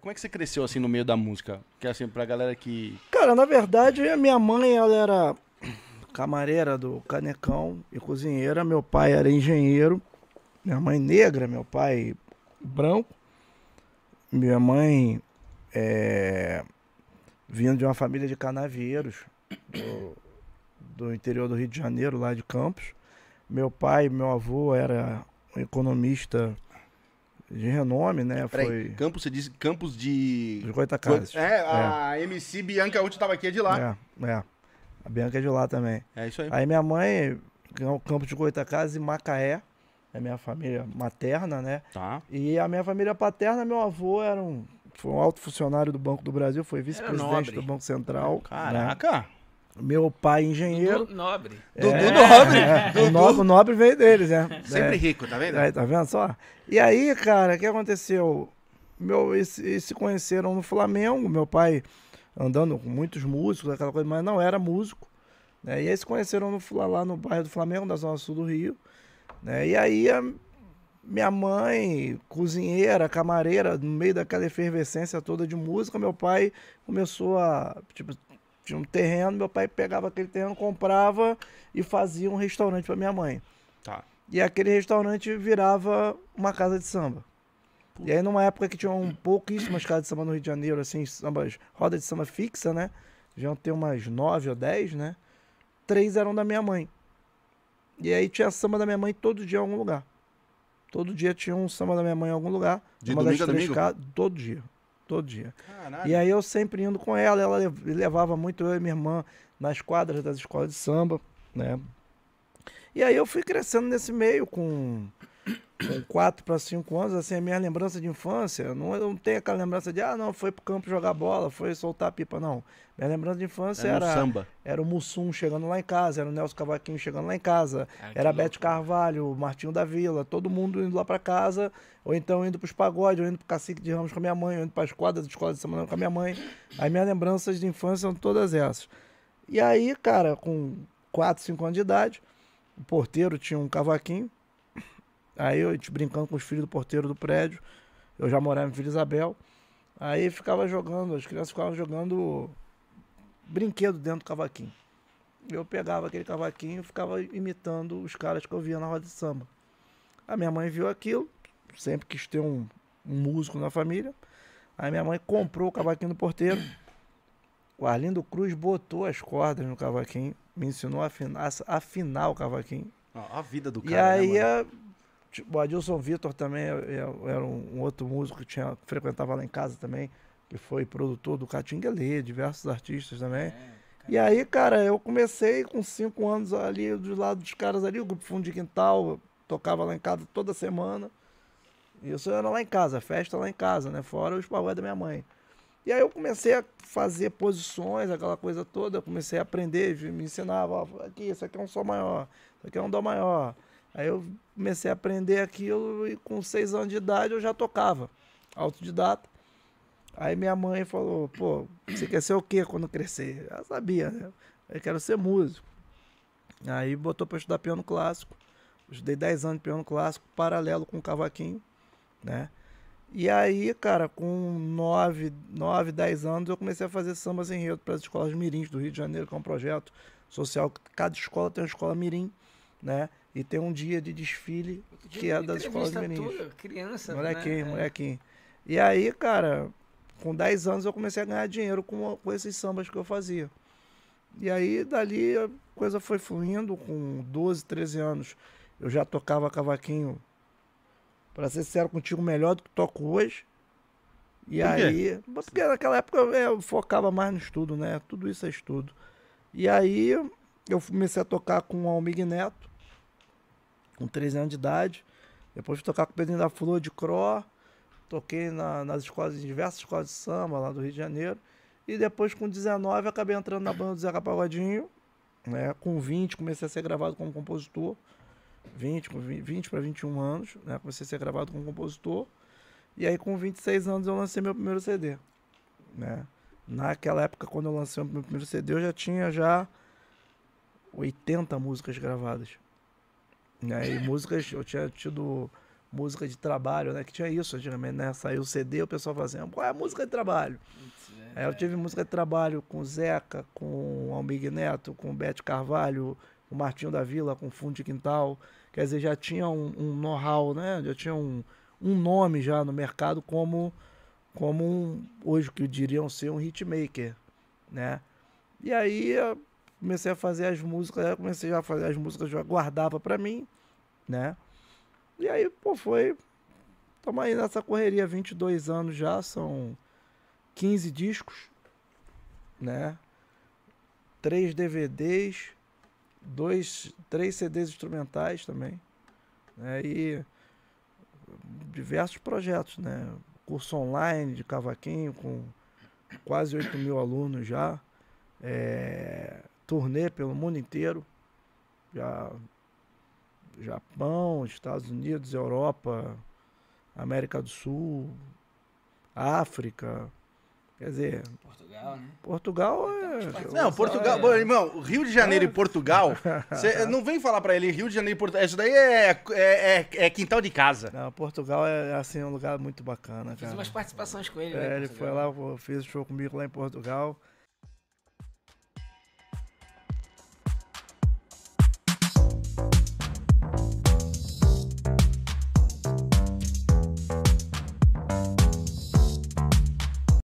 Como é que você cresceu assim no meio da música? Que assim, pra galera que. Cara, na verdade, a minha mãe, ela era camareira do Canecão e cozinheira. Meu pai era engenheiro. Minha mãe negra, meu pai branco. Minha mãe é, vindo de uma família de canavieiros do, do interior do Rio de Janeiro, lá de Campos. Meu pai, meu avô era um economista de renome, né? Peraí, foi... Campos, você disse Campos de. De Goitacazes. É, a é. MC Bianca Uti tava aqui é de lá. É, é. A Bianca é de lá também. É isso aí. Aí minha mãe, é Campos de Goitacazes e Macaé, é minha família materna, né? Tá. E a minha família paterna, meu avô era um, foi um alto funcionário do Banco do Brasil, foi vice-presidente do Banco Central. Caraca! Né? Meu pai engenheiro. Dudu Nobre. É, Dudu Nobre. É, Dudu. O, nobre o Nobre veio deles, né? Sempre é, rico, tá vendo? É, tá vendo só? E aí, cara, o que aconteceu? Meu, eles, eles se conheceram no Flamengo, meu pai andando com muitos músicos, aquela coisa, mas não era músico. Né? E aí se conheceram no, lá no bairro do Flamengo, na zona sul do Rio. Né? E aí a, minha mãe, cozinheira, camareira, no meio daquela efervescência toda de música, meu pai começou a, tipo, tinha um terreno, meu pai pegava aquele terreno, comprava e fazia um restaurante para minha mãe. Tá. E aquele restaurante virava uma casa de samba. E aí, numa época que tinham pouquíssimas casas de samba no Rio de Janeiro, assim, sambas, roda de samba fixa, né? Deviam ter umas nove ou dez, né? Três eram da minha mãe. E aí tinha samba da minha mãe todo dia em algum lugar. Todo dia tinha um samba da minha mãe em algum lugar. De uma domingo das três domingo? casas. Todo dia todo dia. Caralho. E aí eu sempre indo com ela, ela levava muito eu e minha irmã nas quadras das escolas de samba, né? E aí eu fui crescendo nesse meio com com 4 para 5 anos, assim, a minha lembrança de infância, não, eu não tenho aquela lembrança de, ah, não, foi pro campo jogar bola, foi soltar pipa, não. Minha lembrança de infância era, era, samba. era o Mussum chegando lá em casa, era o Nelson Cavaquinho chegando lá em casa, ah, era a Bete Carvalho, o Martinho da Vila, todo mundo indo lá para casa, ou então indo pros pagodes, ou indo pro Cacique de Ramos com a minha mãe, ou indo pra quadras de escola de semana com a minha mãe. As minhas lembranças de infância são todas essas. E aí, cara, com 4, 5 anos de idade, o porteiro tinha um cavaquinho, Aí eu, brincando com os filhos do porteiro do prédio, eu já morava em Vila Isabel. Aí ficava jogando, as crianças ficavam jogando brinquedo dentro do cavaquinho. Eu pegava aquele cavaquinho e ficava imitando os caras que eu via na roda de samba. A minha mãe viu aquilo, sempre quis ter um, um músico na família. Aí minha mãe comprou o cavaquinho do porteiro. O Arlindo Cruz botou as cordas no cavaquinho, me ensinou a afinar, a afinar o cavaquinho. Ah, a vida do cara. E né, aí né, o Adilson Vitor também é, é, era um outro músico que tinha, frequentava lá em casa também, que foi produtor do Catinga Lê, diversos artistas também. É. E aí, cara, eu comecei com cinco anos ali do lado dos caras ali, o grupo Fundo de Quintal, tocava lá em casa toda semana. Isso era lá em casa, festa lá em casa, né? Fora os pavões da minha mãe. E aí eu comecei a fazer posições, aquela coisa toda, eu comecei a aprender, me ensinava, ó, aqui, isso aqui é um sol maior, isso aqui é um dó maior, Aí eu comecei a aprender aquilo e com seis anos de idade eu já tocava, autodidata. Aí minha mãe falou, pô, você quer ser o quê quando crescer? Ela sabia, né? Eu quero ser músico. Aí botou para estudar piano clássico. estudei 10 anos de piano clássico, paralelo com o cavaquinho, né? E aí, cara, com 9, 9, 10 anos, eu comecei a fazer sambas Rio para as escolas mirins do Rio de Janeiro, que é um projeto social. Cada escola tem uma escola mirim, né? E tem um dia de desfile dia que é das escolas meninas. Toda, criança, molequinho, né? É. molequinho. E aí, cara, com 10 anos eu comecei a ganhar dinheiro com, com esses sambas que eu fazia. E aí, dali, a coisa foi fluindo. Com 12, 13 anos, eu já tocava cavaquinho. Pra ser sincero contigo, melhor do que toco hoje. E aí, porque naquela época é, eu focava mais no estudo, né? Tudo isso é estudo. E aí eu comecei a tocar com o Almig Neto com 13 anos de idade. Depois fui tocar com o Pedrinho da Flor de Cro. Toquei na, nas escolas, em diversas escolas de samba lá do Rio de Janeiro. E depois, com 19, acabei entrando na banda do Zeca Pagodinho. Né? Com 20, comecei a ser gravado como compositor. 20, 20 para 21 anos, né? comecei a ser gravado como compositor. E aí, com 26 anos, eu lancei meu primeiro CD. Né? Naquela época, quando eu lancei meu primeiro CD, eu já tinha já 80 músicas gravadas. Né? E músicas, eu tinha tido música de trabalho, né? Que tinha isso antigamente, né? Saiu o CD, o pessoal fazia, assim, ah, qual é a música de trabalho? É aí eu tive música de trabalho com Zeca, com Almir Neto, com Bete Carvalho, com Martinho da Vila, com Fundo de Quintal. Quer dizer, já tinha um, um know-how, né? Já tinha um, um nome já no mercado como, como um, hoje que diriam ser um hitmaker, né? E aí comecei a fazer as músicas, comecei a fazer as músicas, já guardava para mim, né? E aí, pô, foi. Tamo aí nessa correria, 22 anos já, são 15 discos, né? 3 DVDs, dois, três CDs instrumentais também, né? E diversos projetos, né? Curso online de cavaquinho com quase 8 mil alunos já. É, turnê pelo mundo inteiro. Já Japão, Estados Unidos, Europa, América do Sul, África. Quer dizer. Portugal, né? Portugal é. Então, tipo, não, Portugal. É... Bom, irmão, Rio de Janeiro é. e Portugal. você não vem falar pra ele Rio de Janeiro e Portugal. Isso daí é, é, é, é quintal de casa. Não, Portugal é, é assim, é um lugar muito bacana. Cara. Fiz umas participações com ele. Né, é, né, ele foi lá, fez show comigo lá em Portugal.